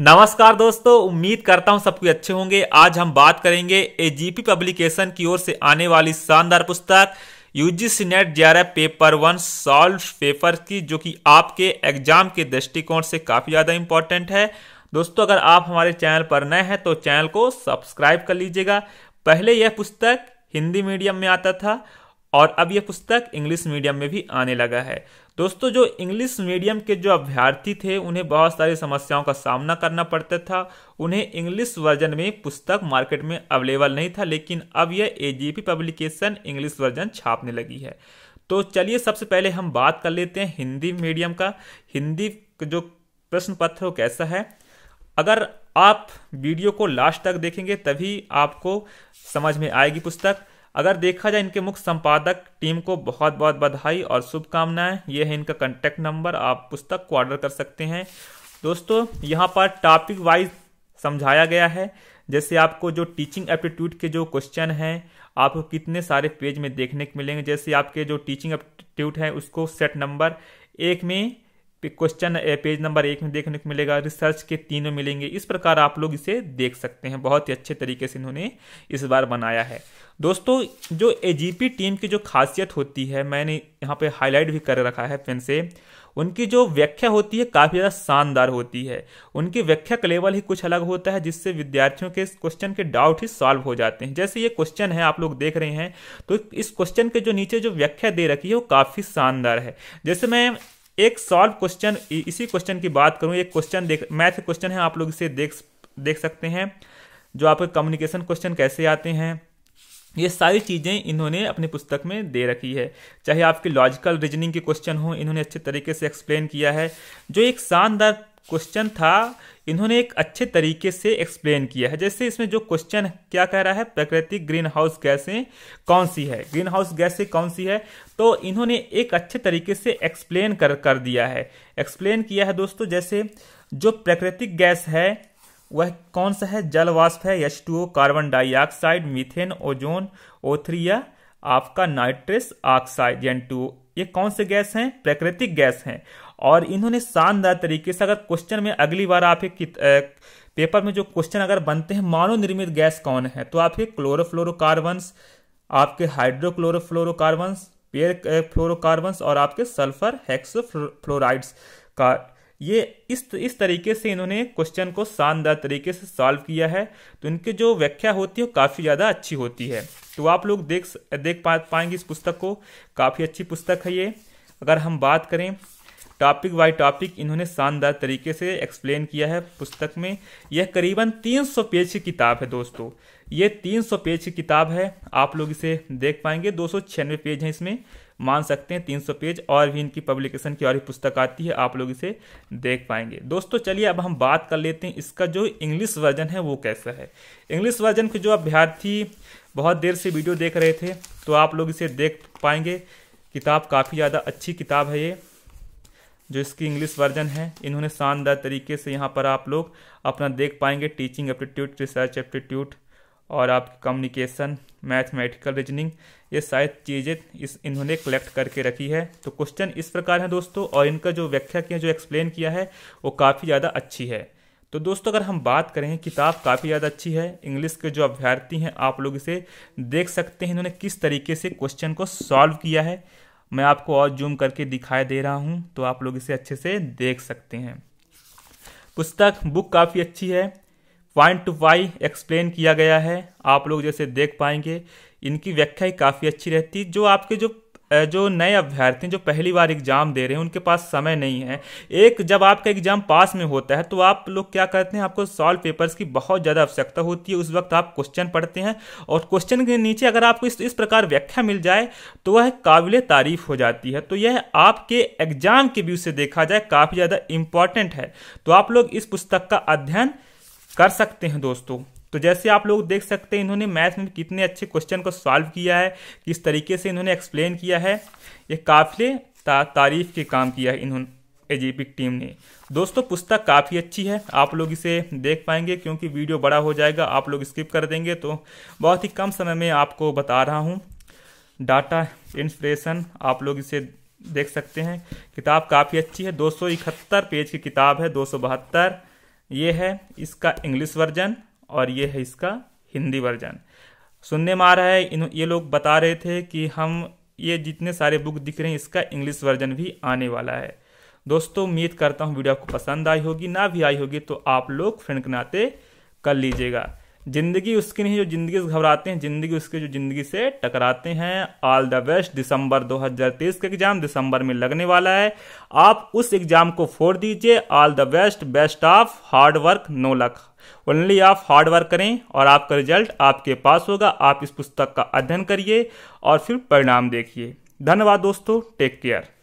नमस्कार दोस्तों उम्मीद करता हूं सबके अच्छे होंगे आज हम बात करेंगे एजीपी पब्लिकेशन की ओर से आने वाली शानदार पुस्तक UGC NET J paper one solve paper की जो कि आपके एग्जाम के दृष्टिकोण से काफ़ी ज़्यादा इंपॉर्टेंट है दोस्तों अगर आप हमारे चैनल पर नए हैं तो चैनल को सब्सक्राइब कर लीजिएगा पहले यह पुस्तक हिंदी मीडियम में आता था और अब यह पुस्तक इंग्लिश मीडियम में भी आने लगा है दोस्तों जो इंग्लिश मीडियम के जो अभ्यर्थी थे उन्हें बहुत सारी समस्याओं का सामना करना पड़ता था उन्हें इंग्लिश वर्जन में पुस्तक मार्केट में अवेलेबल नहीं था लेकिन अब यह एजीपी पब्लिकेशन इंग्लिश वर्जन छापने लगी है तो चलिए सबसे पहले हम बात कर लेते हैं हिंदी मीडियम का हिंदी जो प्रश्न पत्र वो कैसा है अगर आप वीडियो को लास्ट तक देखेंगे तभी आपको समझ में आएगी पुस्तक अगर देखा जाए इनके मुख्य संपादक टीम को बहुत बहुत बधाई और शुभकामनाएं ये है इनका कॉन्टैक्ट नंबर आप पुस्तक को ऑर्डर कर सकते हैं दोस्तों यहाँ पर टॉपिक वाइज समझाया गया है जैसे आपको जो टीचिंग एप्टीट्यूड के जो क्वेश्चन हैं आपको कितने सारे पेज में देखने को मिलेंगे जैसे आपके जो टीचिंग एप्टीट्यूड है उसको सेट नंबर एक में क्वेश्चन पेज नंबर एक में देखने को मिलेगा रिसर्च के तीनों मिलेंगे इस प्रकार आप लोग इसे देख सकते हैं बहुत ही अच्छे तरीके से इन्होंने इस बार बनाया है दोस्तों जो ए टीम की जो खासियत होती है मैंने यहाँ पे हाईलाइट भी कर रखा है पेन से उनकी जो व्याख्या होती है काफ़ी ज़्यादा शानदार होती है उनकी व्याख्या का लेवल ही कुछ अलग होता है जिससे विद्यार्थियों के इस क्वेश्चन के डाउट ही सॉल्व हो जाते हैं जैसे ये क्वेश्चन है आप लोग देख रहे हैं तो इस क्वेश्चन के जो नीचे जो व्याख्या दे रखी है वो काफ़ी शानदार है जैसे मैं एक सॉल्व क्वेश्चन इसी क्वेश्चन की बात करूं एक क्वेश्चन देख मैथ क्वेश्चन है आप लोग इसे देख देख सकते हैं जो आपके कम्युनिकेशन क्वेश्चन कैसे आते हैं ये सारी चीज़ें इन्होंने अपनी पुस्तक में दे रखी है चाहे आपके लॉजिकल रीजनिंग के क्वेश्चन हो इन्होंने अच्छे तरीके से एक्सप्लेन किया है जो एक शानदार क्वेश्चन था इन्होंने एक अच्छे तरीके से एक्सप्लेन किया है जैसे इसमें जो क्वेश्चन क्या कह रहा है प्राकृतिक ग्रीन हाउस गैसें कौन सी है ग्रीन हाउस गैसें कौन सी है तो इन्होंने एक अच्छे तरीके से एक्सप्लेन कर कर दिया है एक्सप्लेन किया है दोस्तों जैसे जो प्राकृतिक गैस है वह कौन सा है जल वाष्प है H two O carbon dioxide methane ozone O three या आपका नाइट्रस ऑक्साइड एन टू ये कौन से गैस हैं प्राकृतिक गैस हैं और इन्होंने शानदार तरीके से अगर क्वेश्चन में अगली बार आप एक पेपर में जो क्वेश्चन अगर बनते हैं मानव निर्मित गैस कौन है तो आपके क्लोरोफ्लोरोकार्बन्स आपके हाइड्रोक्लोरोफ्लोरोकार्बन्स पेयर फ्लोरोकार्बन्स और आपके सल्फर हेक्सोफ्लोराइड्स का ये इस इस तरीके से इन्होंने क्वेश्चन को शानदार तरीके से सॉल्व किया है तो इनकी जो व्याख्या होती है वो काफ़ी ज़्यादा अच्छी होती है तो आप लोग देख देख पा पाएंगे इस पुस्तक को काफ़ी अच्छी पुस्तक है ये अगर हम बात करें टॉपिक बाई टॉपिक इन्होंने शानदार तरीके से एक्सप्लेन किया है पुस्तक में यह करीबन 300 पेज की किताब है दोस्तों ये 300 पेज की किताब है आप लोग इसे देख पाएंगे दो पेज हैं इसमें मान सकते हैं 300 पेज और भी इनकी पब्लिकेशन की और भी पुस्तक आती है आप लोग इसे देख पाएंगे दोस्तों चलिए अब हम बात कर लेते हैं इसका जो इंग्लिश वर्जन है वो कैसा है इंग्लिश वर्जन के जो अभ्यर्थी बहुत देर से वीडियो देख रहे थे तो आप लोग इसे देख पाएंगे किताब काफ़ी ज़्यादा अच्छी किताब है ये जो इसकी इंग्लिश वर्जन है इन्होंने शानदार तरीके से यहाँ पर आप लोग अपना देख पाएंगे टीचिंग एप्टीट्यूड रिसर्च एप्टीट्यूड और आप कम्युनिकेशन मैथमेटिकल रीजनिंग ये शायद चीज़ें इस इन्होंने कलेक्ट करके रखी है तो क्वेश्चन इस प्रकार है दोस्तों और इनका जो व्याख्या किया जो एक्सप्लेन किया है वो काफ़ी ज़्यादा अच्छी है तो दोस्तों अगर हम बात करें किताब काफ़ी ज़्यादा अच्छी है इंग्लिश के जो अभ्यर्थी हैं आप लोग इसे देख सकते हैं इन्होंने किस तरीके से क्वेश्चन को सॉल्व किया है मैं आपको और जूम करके दिखाई दे रहा हूँ तो आप लोग इसे अच्छे से देख सकते हैं पुस्तक बुक काफ़ी अच्छी है पॉइंट टू वाई एक्सप्लेन किया गया है आप लोग जैसे देख पाएंगे इनकी व्याख्या काफ़ी अच्छी रहती जो आपके जो जो नए अभ्यर्थी जो पहली बार एग्ज़ाम दे रहे हैं उनके पास समय नहीं है एक जब आपका एग्ज़ाम पास में होता है तो आप लोग क्या करते हैं आपको सॉल्व पेपर्स की बहुत ज़्यादा आवश्यकता होती है उस वक्त आप क्वेश्चन पढ़ते हैं और क्वेश्चन के नीचे अगर आपको इस इस प्रकार व्याख्या मिल जाए तो वह काबिल तारीफ हो जाती है तो यह आपके एग्ज़ाम के व्यू से देखा जाए काफ़ी ज़्यादा इम्पॉर्टेंट है तो आप लोग इस पुस्तक का अध्ययन कर सकते हैं दोस्तों तो जैसे आप लोग देख सकते हैं इन्होंने मैथ में कितने अच्छे क्वेश्चन को सॉल्व किया है किस तरीके से इन्होंने एक्सप्लेन किया है ये काफ़ी ता, तारीफ के काम किया है इन्होंने एजीपिक टीम ने दोस्तों पुस्तक काफ़ी अच्छी है आप लोग इसे देख पाएंगे क्योंकि वीडियो बड़ा हो जाएगा आप लोग स्किप कर देंगे तो बहुत ही कम समय में आपको बता रहा हूँ डाटा इंस्परेशन आप लोग इसे देख सकते हैं किताब काफ़ी अच्छी है दो पेज की किताब है दो ये है इसका इंग्लिश वर्जन और ये है इसका हिंदी वर्जन सुनने में आ रहा है इन ये लोग बता रहे थे कि हम ये जितने सारे बुक दिख रहे हैं इसका इंग्लिश वर्जन भी आने वाला है दोस्तों उम्मीद करता हूँ वीडियो आपको पसंद आई होगी ना भी आई होगी तो आप लोग फ्रेंड के नाते कर लीजिएगा जिंदगी उसकी नहीं जो जिंदगी से घबराते हैं जिंदगी उसके जो जिंदगी से टकराते हैं ऑल द बेस्ट दिसंबर 2023 का एग्जाम दिसंबर में लगने वाला है आप उस एग्जाम को फोड़ दीजिए all the best best of hard work no luck only आप हार्ड वर्क करें और आपका रिजल्ट आपके पास होगा आप इस पुस्तक का अध्ययन करिए और फिर परिणाम देखिए धन्यवाद दोस्तों टेक केयर